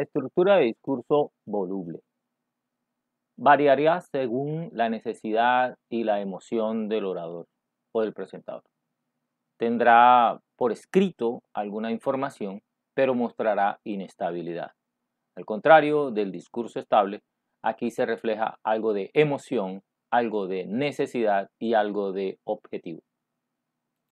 Estructura de discurso voluble. Variaría según la necesidad y la emoción del orador o del presentador. Tendrá por escrito alguna información, pero mostrará inestabilidad. Al contrario del discurso estable, aquí se refleja algo de emoción, algo de necesidad y algo de objetivo.